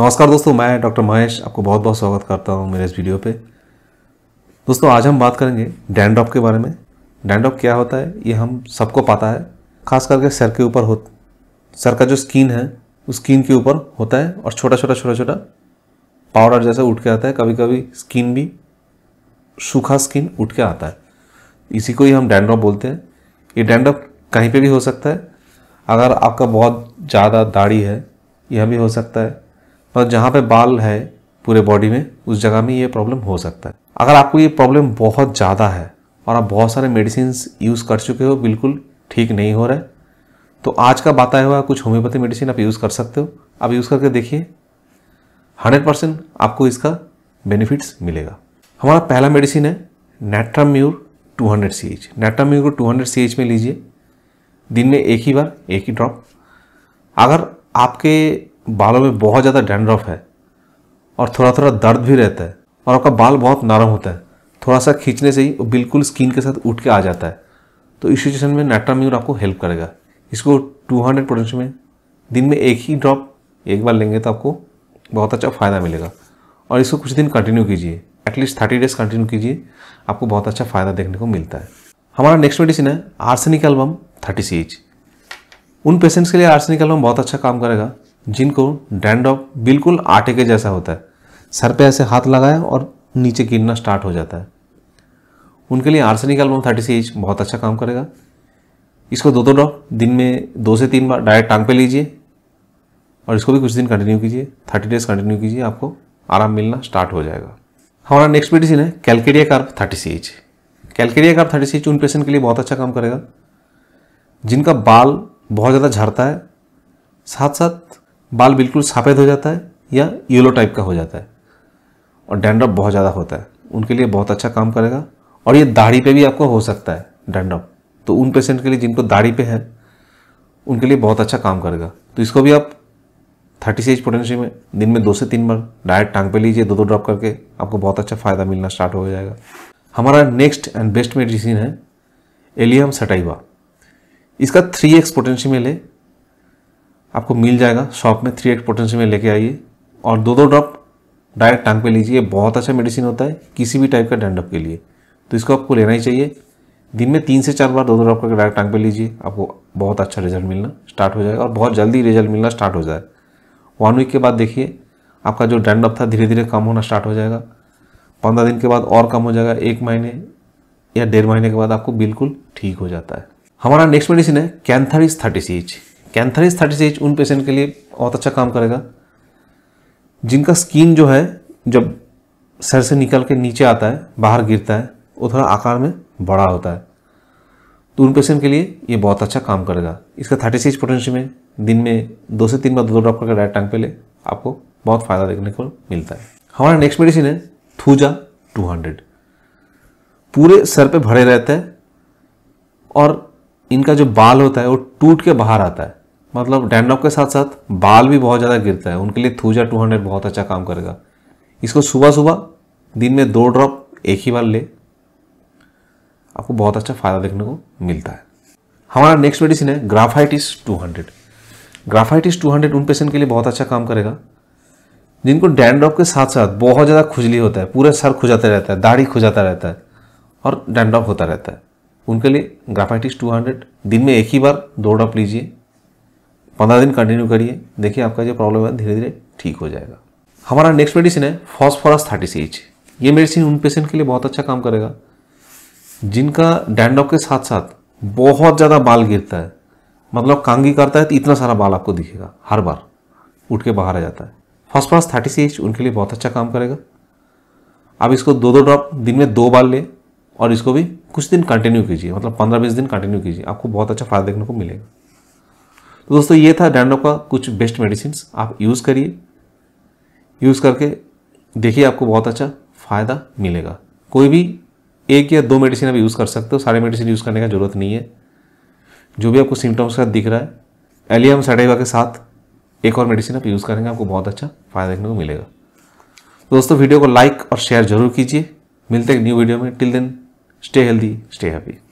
नमस्कार दोस्तों मैं डॉक्टर महेश आपको बहुत बहुत स्वागत करता हूँ मेरे इस वीडियो पे दोस्तों आज हम बात करेंगे डैंड्रॉप के बारे में डैंड्रॉप क्या होता है ये हम सबको पता है खास करके सर के ऊपर हो सर का जो स्किन है उस स्किन के ऊपर होता है और छोटा छोटा छोटा छोटा पाउडर जैसे उठ के आता है कभी कभी स्किन भी सूखा स्किन उठ के आता है इसी को ही हम डैंड्रॉप बोलते हैं ये डैंड्रॉप कहीं पे भी हो सकता है अगर आपका बहुत ज़्यादा दाढ़ी है यह भी हो सकता है और जहाँ पे बाल है पूरे बॉडी में उस जगह में ये प्रॉब्लम हो सकता है अगर आपको ये प्रॉब्लम बहुत ज़्यादा है और आप बहुत सारे मेडिसिन यूज़ कर चुके हो बिल्कुल ठीक नहीं हो रहा है तो आज का बताया हुआ कुछ होम्योपैथी मेडिसिन आप यूज़ कर सकते हो आप यूज़ करके देखिए हंड्रेड परसेंट आपको इसका बेनिफिट्स मिलेगा हमारा पहला मेडिसिन है नेट्राम्यूर 200 हंड्रेड सी एच नेट्राम्यूर को टू हंड्रेड सी एच में लीजिए दिन में एक ही बार एक ही ड्रॉप अगर आपके बालों में बहुत ज़्यादा डैंड्रफ है और थोड़ा थोड़ा दर्द भी रहता है और आपका बाल बहुत नरम होता है थोड़ा सा खींचने से ही वो बिल्कुल स्किन के साथ उठ के आ जाता है तो इस सिचुएशन में नेट्राम्यूर आपको हेल्प करेगा इसको 200 हंड्रेड पोटेंशियल में दिन में एक ही ड्रॉप एक बार लेंगे तो आपको बहुत अच्छा फ़ायदा मिलेगा और इसको कुछ दिन कंटिन्यू कीजिए एटलीस्ट थर्टी डेज कंटिन्यू कीजिए आपको बहुत अच्छा फ़ायदा देखने को मिलता है हमारा नेक्स्ट मेडिसिन है arsenic album thirty C H उन पेशेंट्स के लिए आर्सेनिक एल्बम बहुत अच्छा काम करेगा जिनको डैंडॉप बिल्कुल आटे के जैसा होता है सर पे ऐसे हाथ लगाया और नीचे गिरना स्टार्ट हो जाता है उनके लिए arsenic album thirty C H बहुत अच्छा काम करेगा इसको दो दो ड्रॉप दिन में दो से तीन बार डायरेक्ट टांग पे लीजिए और इसको भी कुछ दिन कंटिन्यू कीजिए थर्टी डेज कंटिन्यू कीजिए आपको आराम मिलना स्टार्ट हो जाएगा हमारा नेक्स्ट मेडिसिन है calcarea carb thirty C H calcarea carb thirty C H उन पेशेंट के लिए बहुत अच्छा काम करेगा जिनका बाल बहुत ज़्यादा झड़ता है साथ साथ बाल बिल्कुल सफ़ेद हो जाता है या येलो टाइप का हो जाता है और डैंड्रप बहुत ज़्यादा होता है उनके लिए बहुत अच्छा काम करेगा और ये दाढ़ी पे भी आपको हो सकता है डैंड्रप तो उन पेशेंट के लिए जिनको दाढ़ी पे है उनके लिए बहुत अच्छा काम करेगा तो इसको भी आप थर्टी सेज पोटेंशियल में दिन में दो से तीन बार डायरेक्ट टांग पे लीजिए दो दो ड्रॉप करके आपको बहुत अच्छा फ़ायदा मिलना स्टार्ट हो जाएगा हमारा नेक्स्ट एंड बेस्ट मेडिसिन है एलियम सटाइवा इसका थ्री एक्स पोटेंशियल है ले आपको मिल जाएगा शॉप में थ्री एक्स पोटेंसी में लेके आइए और दो दो ड्रॉप डायरेक्ट टांग पे लीजिए बहुत अच्छा मेडिसिन होता है किसी भी टाइप का डैंडअप के लिए तो इसको आपको लेना ही चाहिए दिन में तीन से चार बार दो दो ड्रॉप करके डायरेक्ट टांग पे लीजिए आपको बहुत अच्छा रिजल्ट मिलना स्टार्ट हो जाएगा और बहुत जल्दी रिजल्ट मिलना स्टार्ट हो जाए वन वीक के बाद देखिए आपका जो डैंडअप था धीरे धीरे कम होना स्टार्ट हो जाएगा पंद्रह दिन के बाद और कम हो जाएगा एक महीने या डेढ़ महीने के बाद आपको बिल्कुल ठीक हो जाता है हमारा नेक्स्ट मेडिसिन है cantharis thirty C cantharis thirty stage उन पेशेंट के लिए बहुत अच्छा काम करेगा जिनका स्किन जो है जब सर से निकल के नीचे आता है बाहर गिरता है वो थोड़ा आकार में बड़ा होता है तो उन पेशेंट के लिए ये बहुत अच्छा काम करेगा इसका थर्टी सिक्स पोटेंशियल में दिन में दो से तीन बार दो ड्रॉप करके डायरेक्ट टांग पे ले आपको बहुत फ़ायदा देखने को मिलता है हमारा नेक्स्ट मेडिसिन है थूजा 200 पूरे सर पे भरे रहते हैं और इनका जो बाल होता है वो टूट के बाहर आता है मतलब डैंड्रफ के साथ साथ बाल भी बहुत ज़्यादा गिरता है उनके लिए थूजा टू हंड्रेड बहुत अच्छा काम करेगा इसको सुबह सुबह दिन में दो ड्रॉप एक ही बार ले आपको बहुत अच्छा फ़ायदा देखने को मिलता है हमारा नेक्स्ट मेडिसिन है ग्राफाइटिस 200 ग्राफाइटिस 200 उन पेशेंट के लिए बहुत अच्छा काम करेगा जिनको डैंड्रॉप के साथ साथ बहुत ज़्यादा खुजली होता है पूरा सर खुजाता रहता है दाढ़ी खुजाता रहता है और डैंड्रॉप होता रहता है उनके लिए ग्राफाइटिस हंड्रेड दिन में एक ही बार दो ड्रॉप लीजिए पंद्रह दिन कंटिन्यू करिए देखिए आपका जो प्रॉब्लम है धीरे धीरे ठीक हो जाएगा हमारा नेक्स्ट मेडिसिन है फॉस्फोरस थर्टी सी एच ये मेडिसिन उन पेशेंट के लिए बहुत अच्छा काम करेगा जिनका डैंडॉप के साथ साथ बहुत ज़्यादा बाल गिरता है मतलब कांगी करता है तो इतना सारा बाल आपको दिखेगा हर बार उठ के बाहर आ जाता है फॉस्फोरस थर्टी सी एच उनके लिए बहुत अच्छा काम करेगा आप इसको दो दो ड्रॉप दिन में दो बार लें और इसको भी कुछ दिन कंटिन्यू कीजिए मतलब पंद्रह बीस दिन कंटिन्यू कीजिए आपको बहुत अच्छा फायदा देखने को मिलेगा तो दोस्तों ये था डैंड्रफ का कुछ बेस्ट मेडिसिन आप यूज़ करिए यूज़ करके देखिए आपको बहुत अच्छा फ़ायदा मिलेगा कोई भी एक या दो मेडिसिन आप यूज़ कर सकते हो सारे मेडिसिन यूज़ करने का ज़रूरत नहीं है जो भी आपको सिम्टम्स का दिख रहा है एलियम सडेवा के साथ एक और मेडिसिन आप यूज़ करेंगे आपको बहुत अच्छा फ़ायदा देखने को मिलेगा तो दोस्तों वीडियो को लाइक और शेयर जरूर कीजिए मिलते हैं न्यू वीडियो में till then stay healthy stay happy